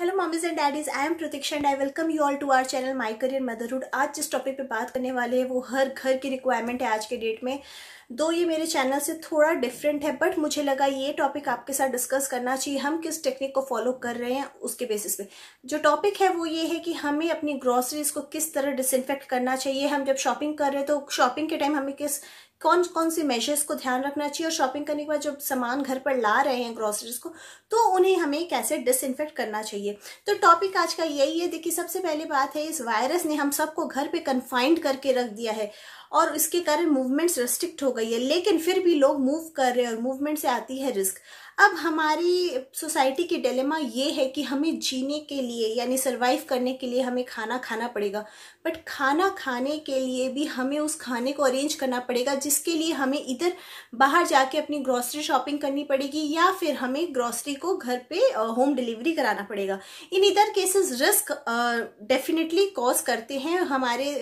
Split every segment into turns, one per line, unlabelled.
hello mommies and daddies I am Pratiksha and I welcome you all to our channel my career motherhood आज जिस topic पे बात करने वाले हैं वो हर घर की रिक्वायरमेंट है आज के डेट में दो ये मेरे चैनल से थोड़ा डिफरेंट है बट मुझे लगा ये टॉपिक आपके साथ डिस्कस करना चाहिए हम किस टेक्निक को फॉलो कर रहे हैं उसके बेसिस पे जो टॉपिक है वो ये है कि हमें अपनी ग्रॉसरीज को किस तरह डिसइनफेक्ट करना चाहिए हम जब शॉपिंग कर रहे हैं तो शॉपिंग के टाइम हमें किस कौन कौन से मेजर्स को ध्यान रखना चाहिए और शॉपिंग करने के बाद जब सामान घर पर ला रहे हैं ग्रोसरीज को तो उन्हें हमें कैसे डिसइनफेक्ट करना चाहिए तो टॉपिक आज का यही है देखिए सबसे पहले बात है इस वायरस ने हम सबको घर पे कन्फाइंड करके रख दिया है और इसके कारण मूवमेंट्स रेस्ट्रिक्ट हो गई है लेकिन फिर भी लोग मूव कर रहे हैं और मूवमेंट से आती है रिस्क अब हमारी सोसाइटी की डेलेमा ये है कि हमें जीने के लिए यानी सर्वाइव करने के लिए हमें खाना खाना पड़ेगा बट खाना खाने के लिए भी हमें उस खाने को अरेंज करना पड़ेगा जिसके लिए हमें इधर बाहर जाके अपनी ग्रॉसरी शॉपिंग करनी पड़ेगी या फिर हमें ग्रॉसरी को घर पे होम डिलीवरी कराना पड़ेगा इन इधर केसेस रिस्क डेफिनेटली कॉज करते हैं हमारे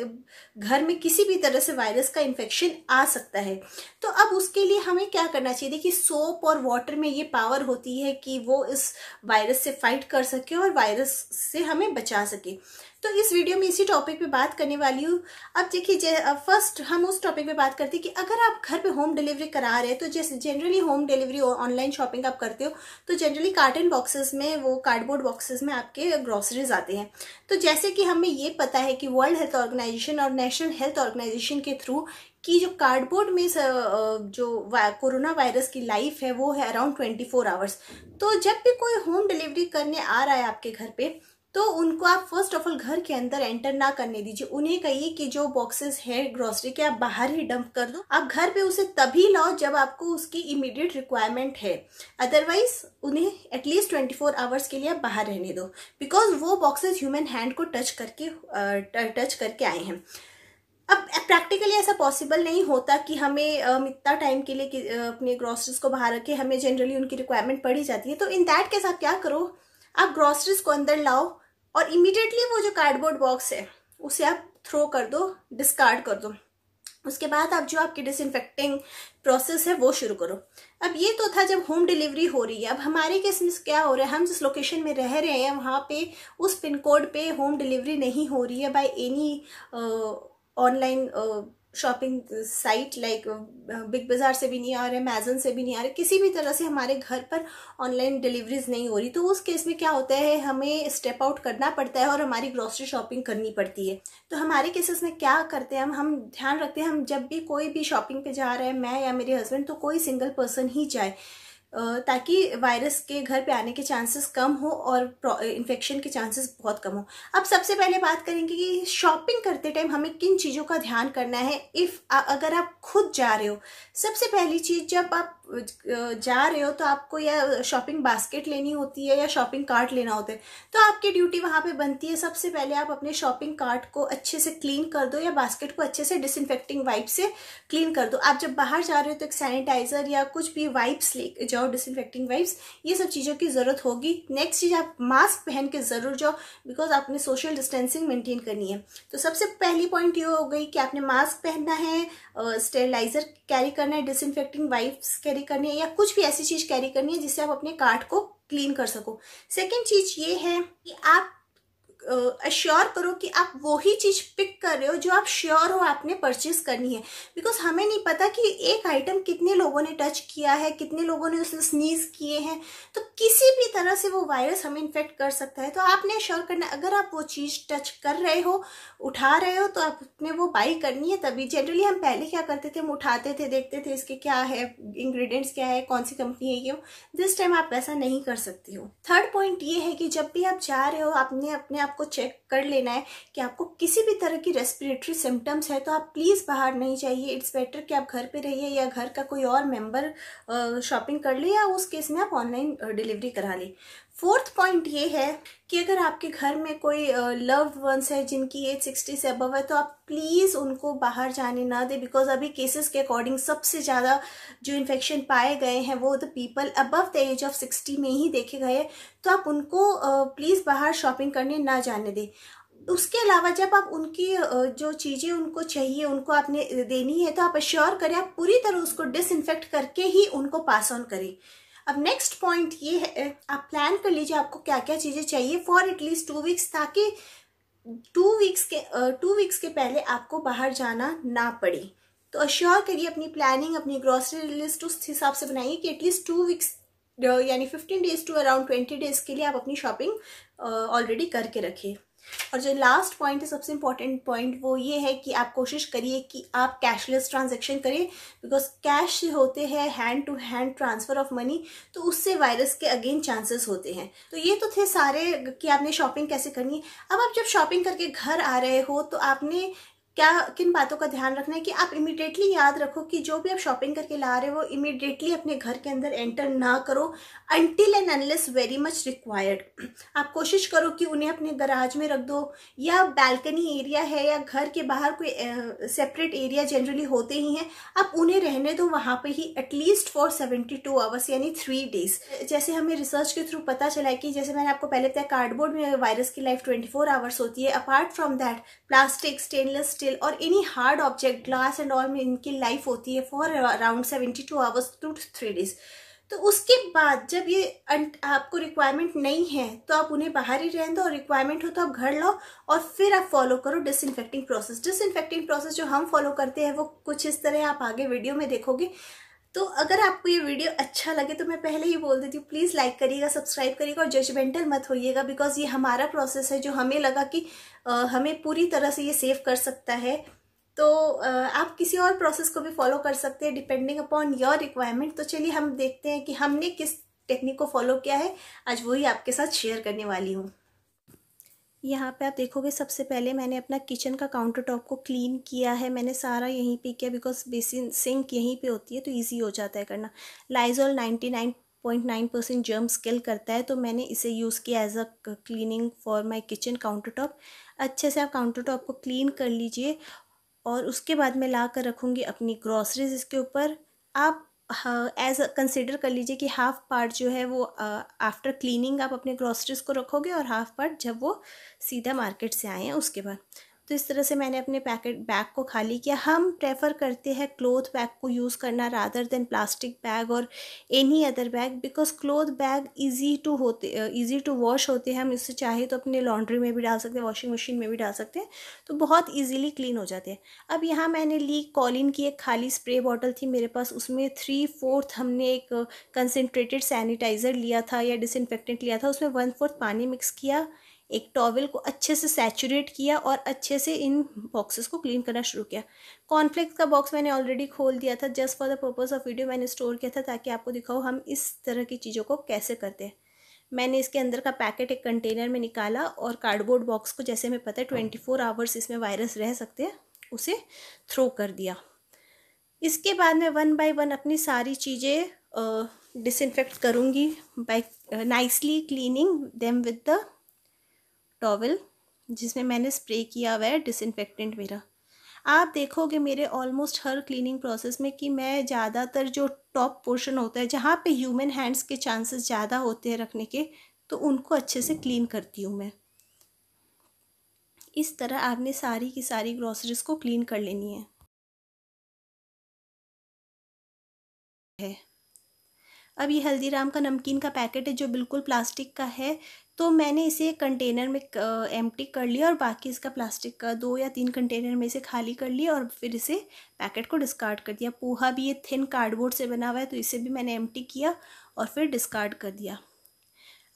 घर में किसी भी तरह से वायरस का इन्फेक्शन आ सकता है तो अब उसके लिए हमें क्या करना चाहिए देखिए सोप और वाटर में ये ये पावर होती है कि वो इस वायरस से फाइट कर सके और वायरस से हमें बचा सके तो इस वीडियो में इसी टॉपिक पे बात करने वाली हूँ अब देखिए फर्स्ट हम उस टॉपिक पे बात करते हैं कि अगर आप घर पे होम डिलीवरी करा रहे हैं तो जैसे generally home delivery online shopping आप करते हो तो जनरली कार्टन बॉक्सेस में वो कार्डबोर्ड बॉक्सेस में आपके ग्रॉसरीज आते हैं तो जैसे कि हमें ये पता है कि वर्ल्ड हेल्थ ऑर्गेनाइजेशन और नेशनल हेल्थ ऑर्गेनाइजेशन के थ्रू कि जो कार्डबोर्ड में जो कोरोना वायरस की लाइफ है वो है अराउंड ट्वेंटी फोर आवर्स तो जब भी कोई होम डिलीवरी करने आ रहा है आपके घर पे तो उनको आप फर्स्ट ऑफ ऑल घर के अंदर एंटर ना करने दीजिए उन्हें कहिए कि जो बॉक्सेस है ग्रोसरी के आप बाहर ही डंप कर दो आप घर पे उसे तभी लाओ जब आपको उसकी इमीडिएट रिक्वायरमेंट है अदरवाइज उन्हें एटलीस्ट ट्वेंटी फोर आवर्स के लिए आप बाहर रहने दो बिकॉज वो बॉक्सेस ह्यूमन हैंड को टच करके टच करके आए हैं अब प्रैक्टिकली ऐसा पॉसिबल नहीं होता कि हमें इतना टाइम के लिए अपने ग्रॉसरीज को बाहर रखें हमें जनरली उनकी रिक्वायरमेंट पड़ी जाती है तो इन दैट केस आप क्या करो आप ग्रॉसरीज को अंदर लाओ और इमिडिएटली वो जो कार्डबोर्ड बॉक्स है उसे आप थ्रो कर दो डिस्कार्ड कर दो उसके बाद आप जो आपकी डिसइनफेक्टिंग प्रोसेस है वो शुरू करो अब ये तो था जब होम डिलीवरी हो रही है अब हमारे केस में क्या हो रहा है हम जिस लोकेशन में रह रहे हैं वहाँ पे उस पिन कोड पे होम डिलीवरी नहीं हो रही है by any online shopping site like Big Bazaar से भी नहीं आ रहे अमेजन से भी नहीं आ रहे किसी भी तरह से हमारे घर पर ऑनलाइन डिलीवरीज नहीं हो रही तो उस केस में क्या होता है हमें स्टेप आउट करना पड़ता है और हमारी ग्रॉसरी शॉपिंग करनी पड़ती है तो हमारे केसेस में क्या करते हैं हम हम ध्यान रखते हैं हम जब भी कोई भी शॉपिंग पे जा रहे हैं मैं या मेरे हस्बैंड तो कोई सिंगल पर्सन ही जाए ताकि वायरस के घर पे आने के चांसेस कम हो और इन्फेक्शन के चांसेस बहुत कम हो अब सबसे पहले बात करेंगे कि शॉपिंग करते टाइम हमें किन चीज़ों का ध्यान करना है इफ़ अगर आप खुद जा रहे हो सबसे पहली चीज़ जब आप जा रहे हो तो आपको या शॉपिंग बास्केट लेनी होती है या शॉपिंग कार्ट लेना होता है तो आपकी ड्यूटी वहाँ पे बनती है सबसे पहले आप अपने शॉपिंग कार्ट को अच्छे से क्लीन कर दो या बास्केट को अच्छे से डिसइनफेक्टिंग वाइप से क्लीन कर दो आप जब बाहर जा रहे हो तो एक सैनिटाइज़र या कुछ भी वाइप्स ले जाओ डिसइनफेक्टिंग वाइप्स ये सब चीज़ों की ज़रूरत होगी नेक्स्ट चीज़ आप मास्क पहन के ज़रूर जाओ बिकॉज आपने सोशल डिस्टेंसिंग मेनटेन करनी है तो सबसे पहली पॉइंट ये हो गई कि आपने मास्क पहनना है स्टेरलाइजर कैरी करना है डिसइनफेक्टिंग वाइप्स के कैरी करनी है या कुछ भी ऐसी चीज कैरी करनी है जिससे आप अपने कार्ट को क्लीन कर सको सेकेंड चीज ये है कि आप अश्योर करो कि आप वो ही चीज़ पिक कर रहे हो जो आप श्योर हो आपने परचेस करनी है बिकॉज हमें नहीं पता कि एक आइटम कितने लोगों ने टच किया है कितने लोगों ने उसे स्नीज किए हैं तो किसी भी तरह से वो वायरस हमें इन्फेक्ट कर सकता है तो आपने अश्योर करना अगर आप वो चीज़ टच कर रहे हो उठा रहे हो तो आपने वो बाई करनी है तभी जनरली हम पहले क्या करते थे हम उठाते थे देखते थे इसके क्या है इंग्रेडिएंट्स क्या है कौन सी कंपनी है ये दिस टाइम आप ऐसा नहीं कर सकते हो थर्ड पॉइंट ये है कि जब भी आप जा रहे हो आपने अपने आप आपको चेक कर लेना है कि आपको किसी भी तरह की रेस्पिरेटरी सिम्टम्स है तो आप प्लीज़ बाहर नहीं जाइए इट्स बेटर कि आप घर पे रहिए या घर का कोई और मेंबर शॉपिंग कर ले या उस केस में आप ऑनलाइन डिलीवरी करा लें फोर्थ पॉइंट ये है कि अगर आपके घर में कोई लव वंस है जिनकी एज सिक्सटी से अबव है तो आप प्लीज़ उनको बाहर जाने ना दें बिकॉज अभी केसेस के अकॉर्डिंग सबसे ज़्यादा जो इन्फेक्शन पाए गए हैं वो the people above the age of sixty में ही देखे गए हैं तो आप उनको प्लीज़ बाहर शॉपिंग करने ना जाने दें उसके अलावा जब आप उनकी जो चीज़ें उनको चाहिए उनको आपने देनी है तो आप अश्योर करें आप पूरी तरह उसको डिसइनफेक्ट करके ही उनको पास ऑन करें अब नेक्स्ट पॉइंट ये है आप प्लान कर लीजिए आपको क्या क्या चीज़ें चाहिए फॉर एटलीस्ट टू वीक्स ताकि टू वीक्स के टू वीक्स के पहले आपको बाहर जाना ना पड़े तो अश्योर करिए अपनी प्लानिंग अपनी ग्रॉसरी लिस्ट उस हिसाब से बनाइए कि एटलीस्ट टू वीक्स तो यानी fifteen days to around twenty days के लिए आप अपनी शॉपिंग ऑलरेडी करके रखें और जो लास्ट पॉइंट है सबसे इम्पॉर्टेंट पॉइंट वो ये है कि आप कोशिश करिए कि आप कैशलेस ट्रांजेक्शन करें बिकॉज कैश होते हैं hand to hand transfer of money तो उससे वायरस के अगेन चांसेस होते हैं तो ये तो थे सारे कि आपने शॉपिंग कैसे करनी है अब आप जब शॉपिंग करके घर आ रहे हो तो आपने क्या किन बातों का ध्यान रखना है कि आप इमिडिएटली याद रखो कि जो भी आप शॉपिंग करके ला रहे हो वो इमिडिएटली अपने घर के अंदर एंटर ना करो until and unless very much required आप कोशिश करो कि उन्हें अपने गराज में रख दो या बैल्कनी एरिया है या घर के बाहर कोई सेपरेट एरिया जनरली होते ही हैं आप उन्हें रहने दो वहाँ पर ही at least for seventy two hours यानी थ्री डेज जैसे हमें रिसर्च के थ्रू पता चला है कि जैसे मैंने आपको पहले बताया कार्डबोर्ड में वायरस की लाइफ ट्वेंटी फोर आवर्स होती है apart from that plastic stainless steel और any hard object glass and all में इनकी लाइफ होती है for around seventy two hours two three days तो उसके बाद जब ये अं-, आपको रिक्वायरमेंट नहीं है तो आप उन्हें बाहर ही रहें दो और रिक्वायरमेंट हो तो आप घर लाओ और फिर आप फॉलो करो डिसइनफेक्टिंग प्रोसेस डिसइनफेक्टिंग प्रोसेस जो हम फॉलो करते हैं वो कुछ इस तरह आप आगे वीडियो में देखोगे तो अगर आपको ये वीडियो अच्छा लगे तो मैं पहले ही बोल देती हूँ प्लीज़ लाइक करिएगा सब्सक्राइब करिएगा और जजमेंटल मत होइएगा बिकॉज ये हमारा प्रोसेस है जो हमें लगा कि आ, हमें पूरी तरह से ये सेव कर सकता है तो आ, आप किसी और प्रोसेस को भी फॉलो कर सकते हैं डिपेंडिंग अपॉन योर रिक्वायरमेंट तो चलिए हम देखते हैं कि हमने किस टेक्निक को फॉलो किया है आज वही आपके साथ शेयर करने वाली हूँ यहाँ पे आप देखोगे सबसे पहले मैंने अपना किचन का काउंटर टॉप को क्लीन किया है मैंने सारा यहीं पे किया बिकॉज बेसिन सिंक यहीं पे होती है तो इजी हो जाता है करना Lysol ninety nine point nine percent germ skill करता है तो मैंने इसे यूज़ किया as a cleaning for my kitchen counter top अच्छे से आप काउंटर टॉप को क्लीन कर लीजिए और उसके बाद मैं ला कर रखूँगी अपनी ग्रॉसरीज इसके ऊपर आप एज हाँ, कंसिडर कर लीजिए कि हाफ पार्ट जो है वो आफ्टर क्लीनिंग आप अपने ग्रॉसरीज को रखोगे और हाफ पार्ट जब वो सीधा मार्केट से आए हैं उसके बाद तो इस तरह से मैंने अपने पैकेट बैग को खाली किया हम प्रेफर करते हैं क्लोथ बैग को यूज़ करना रादर देन प्लास्टिक बैग और any other bag because cloth bag easy to होते ईजी टू वॉश होते हैं हम इससे चाहे तो अपने लॉन्ड्री में भी डाल सकते हैं वॉशिंग मशीन में भी डाल सकते हैं तो बहुत ईजीली क्लीन हो जाते हैं अब यहाँ मैंने ली कॉलिन की एक खाली स्प्रे बॉटल थी मेरे पास उसमें थ्री फोर्थ हमने एक कंसनट्रेटेड सैनिटाइज़र लिया था या डिसइनफेक्टेंट लिया था उसमें वन फोर्थ पानी मिक्स किया एक टॉवल को अच्छे से सैचुरेट किया और अच्छे से इन बॉक्सेस को क्लीन करना शुरू किया कॉर्नफ्लेक्स का बॉक्स मैंने ऑलरेडी खोल दिया था just for the purpose of video मैंने स्टोर किया था ताकि आपको दिखाओ हम इस तरह की चीज़ों को कैसे करते हैं मैंने इसके अंदर का पैकेट एक कंटेनर में निकाला और कार्डबोर्ड बॉक्स को जैसे हमें पता है ट्वेंटी फोर आवर्स इसमें वायरस रह सकते हैं उसे थ्रो कर दिया इसके बाद मैं वन बाय वन अपनी सारी चीज़ें डिसइनफेक्ट करूँगी by nicely cleaning them with the towel जिसमें मैंने स्प्रे किया हुआ है डिसइनफेक्टेंट मेरा आप देखोगे मेरे ऑलमोस्ट हर क्लीनिंग प्रोसेस में कि मैं ज़्यादातर जो टॉप पोर्शन होता है जहाँ पे ह्यूमन हैंड्स के चांसेस ज़्यादा होते हैं रखने के तो उनको अच्छे से क्लीन करती हूँ मैं इस तरह आपने सारी की सारी ग्रॉसरीज को क्लीन कर लेनी है है अब ये हल्दीराम का नमकीन का पैकेट है जो बिल्कुल प्लास्टिक का है तो मैंने इसे एक कंटेनर में एम्प्टी कर लिया और बाकी इसका प्लास्टिक का दो या तीन कंटेनर में इसे खाली कर लिया और फिर इसे पैकेट को डिस्कार्ड कर दिया पोहा भी ये थिन कार्डबोर्ड से बना हुआ है तो इसे भी मैंने एम्प्टी किया और फिर डिस्कार्ड कर दिया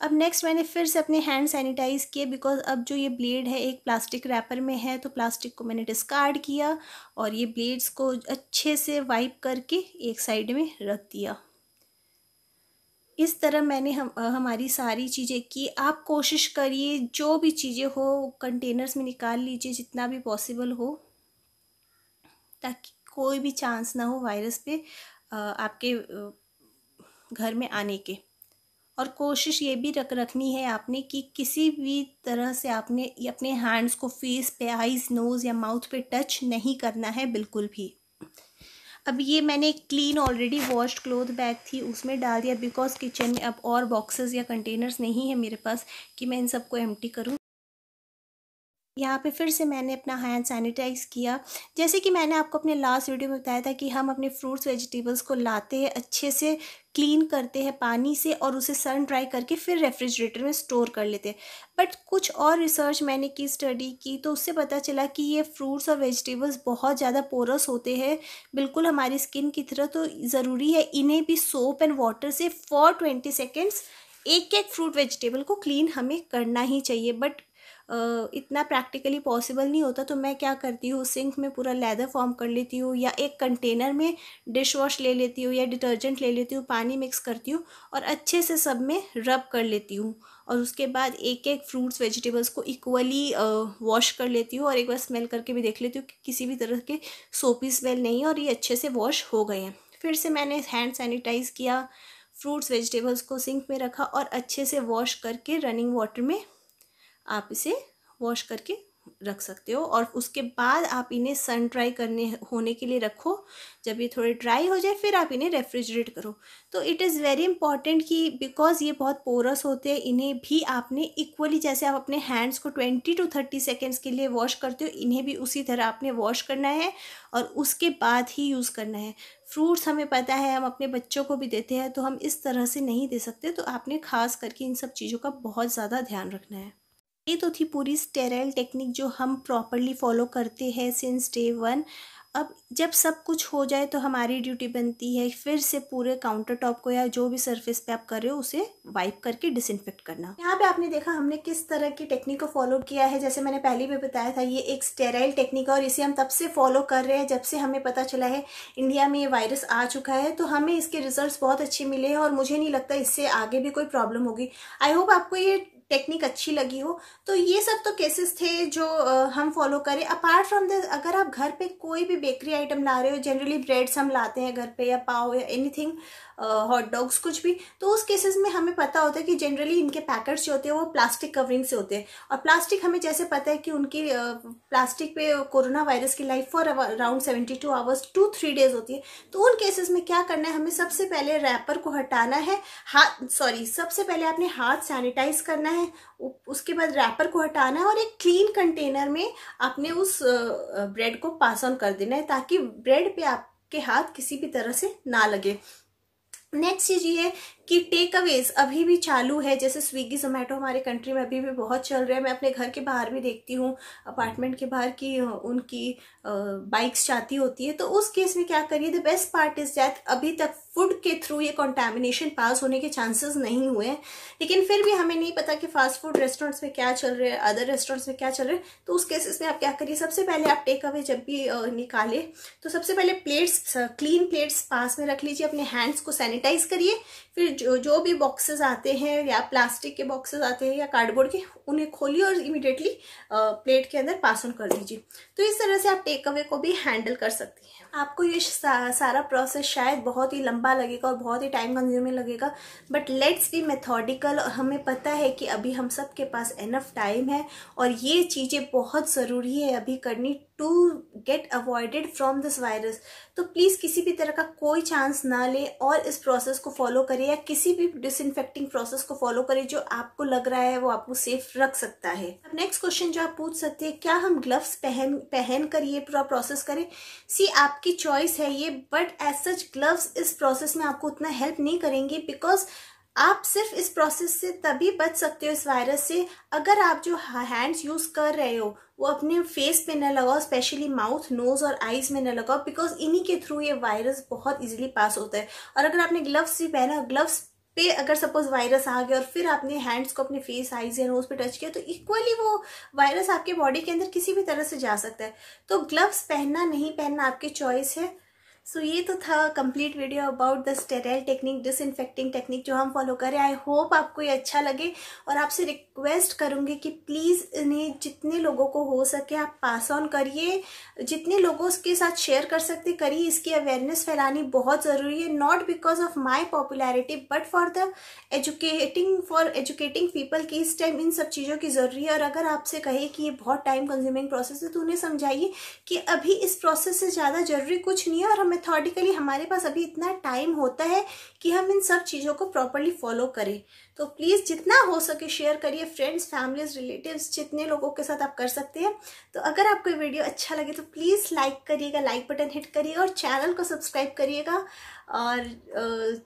अब नेक्स्ट मैंने फिर से अपने हैंड सैनिटाइज़ किए बिकॉज अब जो ये ब्लेड है एक प्लास्टिक रैपर में है तो प्लास्टिक को मैंने डिस्कार्ड किया और ये ब्लेड्स को अच्छे से वाइप करके एक साइड में रख दिया इस तरह मैंने हम हमारी सारी चीज़ें की आप कोशिश करिए जो भी चीज़ें हो कंटेनर्स में निकाल लीजिए जितना भी पॉसिबल हो ताकि कोई भी चांस ना हो वायरस पे आपके घर में आने के और कोशिश ये भी रख रखनी है आपने कि किसी भी तरह से आपने अपने हैंड्स को फेस पे आईज़ नोज़ या माउथ पे टच नहीं करना है बिल्कुल भी अब ये मैंने एक clean already washed cloth bag थी उसमें डाल दिया बिकॉज़ किचन में अब और बॉक्सेस या कंटेनर्स नहीं है मेरे पास कि मैं इन सबको एम्प्टी करूँ यहाँ पे फिर से मैंने अपना हैंड सैनिटाइज़ किया जैसे कि मैंने आपको अपने लास्ट वीडियो में बताया था कि हम अपने फ्रूट्स वेजिटेबल्स को लाते हैं अच्छे से क्लीन करते हैं पानी से और उसे सन ड्राई करके फिर रेफ्रिजरेटर में स्टोर कर लेते हैं बट कुछ और रिसर्च मैंने की स्टडी की तो उससे पता चला कि ये फ्रूट्स और वेजिटेबल्स बहुत ज़्यादा पोरस होते हैं बिल्कुल हमारी स्किन की तरह तो ज़रूरी है इन्हें भी सोप एंड वाटर से फॉर ट्वेंटी सेकेंड्स एक एक फ्रूट वेजिटेबल को क्लीन हमें करना ही चाहिए बट इतना प्रैक्टिकली पॉसिबल नहीं होता तो मैं क्या करती हूँ सिंक में पूरा लेदर फॉर्म कर लेती हूँ या एक कंटेनर में डिश वॉश ले लेती हूँ या डिटर्जेंट ले लेती हूँ पानी मिक्स करती हूँ और अच्छे से सब में रब कर लेती हूँ और उसके बाद एक एक फ्रूट्स वेजिटेबल्स को इक्वली वॉश कर लेती हूँ और एक बार स्मेल करके भी देख लेती हूँ कि किसी भी तरह के सोपी स्मेल नहीं है और ये अच्छे से वॉश हो गए हैं फिर से मैंने हैंड सैनिटाइज किया फ्रूट्स वेजिटेबल्स को सिंक में रखा और अच्छे से वॉश करके रनिंग वाटर में आप इसे वॉश करके रख सकते हो और उसके बाद आप इन्हें सन ड्राई करने होने के लिए रखो जब ये थोड़े ड्राई हो जाए फिर आप इन्हें रेफ्रिजरेट करो तो इट इज़ वेरी इंपॉर्टेंट कि बिकॉज़ ये बहुत पोरस होते हैं इन्हें भी आपने इक्वली जैसे आप अपने हैंड्स को ट्वेंटी टू थर्टी सेकेंड्स के लिए वॉश करते हो इन्हें भी उसी तरह आपने वॉश करना है और उसके बाद ही यूज़ करना है फ्रूट्स हमें पता है हम अपने बच्चों को भी देते हैं तो हम इस तरह से नहीं दे सकते तो आपने खास करके इन सब चीज़ों का बहुत ज़्यादा ध्यान रखना है ये तो थी पूरी स्टेराइल टेक्निक जो हम प्रॉपरली फॉलो करते हैं सिंस डे वन अब जब सब कुछ हो जाए तो हमारी ड्यूटी बनती है फिर से पूरे काउंटर टॉप को या जो भी सरफेस पे आप कर रहे हो उसे वाइप करके डिसइनफेक्ट करना यहाँ पे आपने देखा हमने किस तरह की टेक्निक को फॉलो किया है जैसे मैंने पहले भी बताया था ये एक स्टेराइल टेक्निक है और इसे हम तब से फॉलो कर रहे हैं जब से हमें पता चला है इंडिया में ये वायरस आ चुका है तो हमें इसके रिजल्ट बहुत अच्छे मिले हैं और मुझे नहीं लगता इससे आगे भी कोई प्रॉब्लम होगी आई होप आपको ये टेक्निक अच्छी लगी हो तो ये सब तो केसेस थे जो हम फॉलो करें अपार्ट फ्रॉम दिस अगर आप घर पे कोई भी बेकरी आइटम ला रहे हो जनरली ब्रेड्स हम लाते हैं घर पे या पाव या एनीथिंग हॉट डॉग्स कुछ भी तो उस केसेस में हमें पता होता है कि जनरली इनके पैकेट्स जो होते हैं वो प्लास्टिक कवरिंग से होते हैं और प्लास्टिक हमें जैसे पता है कि उनकी प्लास्टिक पे कोरोना वायरस की life for around seventy two hours two three days होती है तो उन केसेस में क्या करना है हमें सबसे पहले रैपर को हटाना है हाथ सॉरी सबसे पहले आपने हाथ सैनिटाइज करना है है उसके बाद रैपर को हटाना है और एक क्लीन कंटेनर में आपने उस ब्रेड को पास ऑन कर देना है ताकि ब्रेड पे आपके हाथ किसी भी तरह से ना लगे नेक्स्ट चीज ये कि टेक अवेज अभी भी चालू है जैसे स्विगी जोमेटो हमारे कंट्री में अभी भी बहुत चल रहे हैं मैं अपने घर के बाहर भी देखती हूँ अपार्टमेंट के बाहर की उनकी बाइक्स जाती होती है तो उस केस में क्या करिए the best part is that अभी तक फूड के थ्रू ये कॉन्टेमिनेशन पास होने के चांसेस नहीं हुए हैं लेकिन फिर भी हमें नहीं पता कि फास्ट फूड रेस्टोरेंट्स में क्या चल रहे हैं अदर रेस्टोरेंट्स में क्या चल रहे हैं तो उस केसेस में आप क्या करिए सबसे पहले आप टेक अवे जब भी निकाले तो सबसे पहले प्लेट्स क्लीन प्लेट्स पास में रख लीजिए अपने हैंड्स को सैनिटाइज करिए फिर जो जो भी बॉक्सेस आते हैं या प्लास्टिक के बॉक्सेस आते हैं या कार्डबोर्ड के उन्हें खोलिए और इमिडिएटली प्लेट के अंदर पास ऑन कर दीजिए तो इस तरह से आप टेक अवे को भी हैंडल कर सकती हैं आपको ये सारा प्रोसेस शायद बहुत ही लंबा लगेगा और बहुत ही टाइम कंज्यूमिंग लगेगा बट लेट्स बी मेथोडिकल और हमें पता है कि अभी हम सब के पास एनफ टाइम है और ये चीज़ें बहुत ज़रूरी है अभी करनी to get avoided from this virus तो प्लीज़ किसी भी तरह का कोई चांस ना ले और इस प्रोसेस को फॉलो करें या किसी भी डिसइनफेक्टिंग प्रोसेस को फॉलो करें जो आपको लग रहा है वो आपको सेफ रख सकता है अब नेक्स्ट क्वेश्चन जो आप पूछ सकते हैं क्या हम ग्लव्स पहन पहन कर ये पूरा प्रोसेस करें सी आपके आपकी चॉइस है ये बट एज सच ग्लव्स इस प्रोसेस में आपको उतना हेल्प नहीं करेंगे बिकॉज आप सिर्फ इस प्रोसेस से तभी बच सकते हो इस वायरस से अगर आप जो हैंड्स यूज़ कर रहे हो वो अपने फेस पे न लगाओ स्पेशली माउथ नोज और आईज में न लगाओ बिकॉज इन्हीं के थ्रू ये वायरस बहुत इजीली पास होता है और अगर आपने ग्लव्स भी पहना ग्लव्स पे अगर सपोज वायरस आ गया और फिर आपने हैंड्स को अपने फेस आइज या नोज पे टच किया तो इक्वली वो वायरस आपके बॉडी के अंदर किसी भी तरह से जा सकता है तो ग्लव्स पहनना नहीं पहनना आपकी चॉइस है सो so, ये तो था complete video about the sterile technique disinfecting technique जो हम फॉलो करें आई होप आपको ये अच्छा लगे और आपसे रिक्वेस्ट करूँगी कि प्लीज़ इन्हें जितने लोगों को हो सके आप पास ऑन करिए जितने लोगों के साथ शेयर कर सकते करिए इसकी अवेयरनेस फैलानी बहुत ज़रूरी है not because of my popularity but for the educating for educating people की इस टाइम इन सब चीज़ों की ज़रूरी है और अगर आपसे कहे कि ये बहुत टाइम कंज्यूमिंग प्रोसेस है तो उन्हें समझाइए कि अभी इस प्रोसेस से ज़्यादा ज़रूरी कुछ नहीं है और हमें मेथोडिकली हमारे पास अभी इतना टाइम होता है कि हम इन सब चीज़ों को प्रॉपरली फॉलो करें तो प्लीज़ जितना हो सके शेयर करिए फ्रेंड्स फैमिलीज रिलेटिव्स जितने लोगों के साथ आप कर सकते हैं तो अगर आपको वीडियो अच्छा लगे तो प्लीज़ लाइक करिएगा लाइक बटन हिट करिए और चैनल को सब्सक्राइब करिएगा और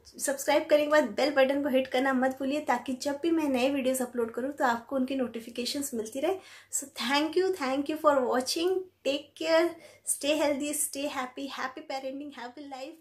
सब्सक्राइब करने के बाद बेल बटन को हिट करना मत भूलिए ताकि जब भी मैं नए वीडियोस अपलोड करूँ तो आपको उनकी नोटिफिकेशंस मिलती रहे so thank you thank you for watching take care stay healthy stay happy happy parenting happy life